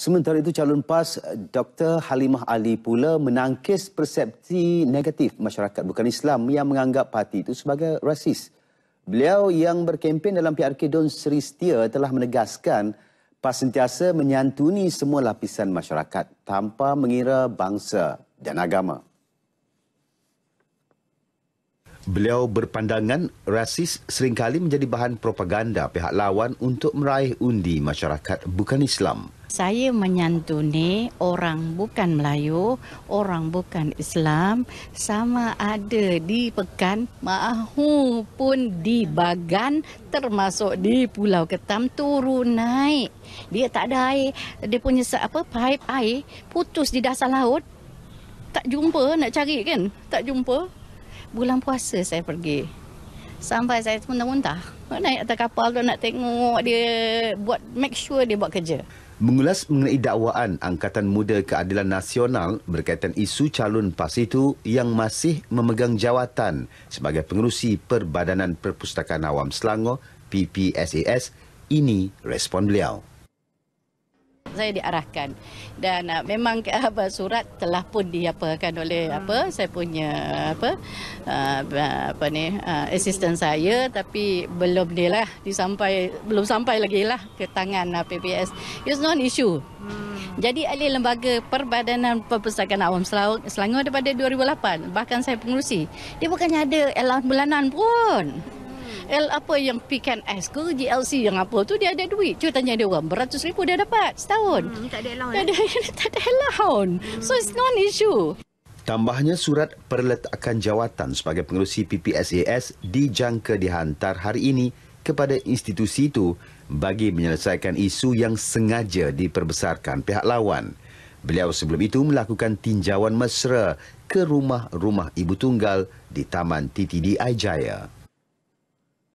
Sementara itu calon PAS eh, Dr. Halimah Ali pula menangkis persepsi negatif masyarakat bukan Islam yang menganggap parti itu sebagai rasis. Beliau yang berkempen dalam PRK Don Sri Setia telah menegaskan PAS sentiasa menyantuni semua lapisan masyarakat tanpa mengira bangsa dan agama. Beliau berpandangan rasis seringkali menjadi bahan propaganda pihak lawan untuk meraih undi masyarakat bukan Islam. Saya menyantuni orang bukan Melayu, orang bukan Islam, sama ada di Pekan maupun di Bagan termasuk di Pulau Ketam turun naik. Dia tak ada air, dia punya apa pipe air putus di dasar laut. Tak jumpa nak cari kan? Tak jumpa bulan puasa saya pergi. Sampai saya pun muntah-muntah. Naik atas kapal tu nak tengok dia buat make sure dia buat kerja. Mengulas mengenai dakwaan Angkatan Muda Keadilan Nasional berkaitan isu calon PAS itu yang masih memegang jawatan sebagai pengurusi Perbadanan Perpustakaan Awam Selangor PPSAS ini respon beliau saya diarahkan dan uh, memang uh, surat telah pun diapakan oleh hmm. apa saya punya apa uh, apa ni uh, assistant saya tapi belum dilah disampai belum sampai lagi lah ke tangan uh, PPS it's not issue hmm. jadi ahli lembaga perbadanan perpustakaan awam Selangor, Selangor daripada 2008 bahkan saya pengurusi dia bukannya ada allowance bulanan pun L apa yang pekan S ke GLC yang apa tu dia ada duit. Cuba tanya dia orang beratus ribu dia dapat setahun. Hmm, tak ada allowance. Tak ada, tak ada allowance. Hmm. So it's non issue. Tambahnya surat perletakan jawatan sebagai pengurusi PPSAS dijangka dihantar hari ini kepada institusi itu bagi menyelesaikan isu yang sengaja diperbesarkan pihak lawan. Beliau sebelum itu melakukan tinjauan mesra ke rumah-rumah ibu tunggal di Taman TTDI Jaya.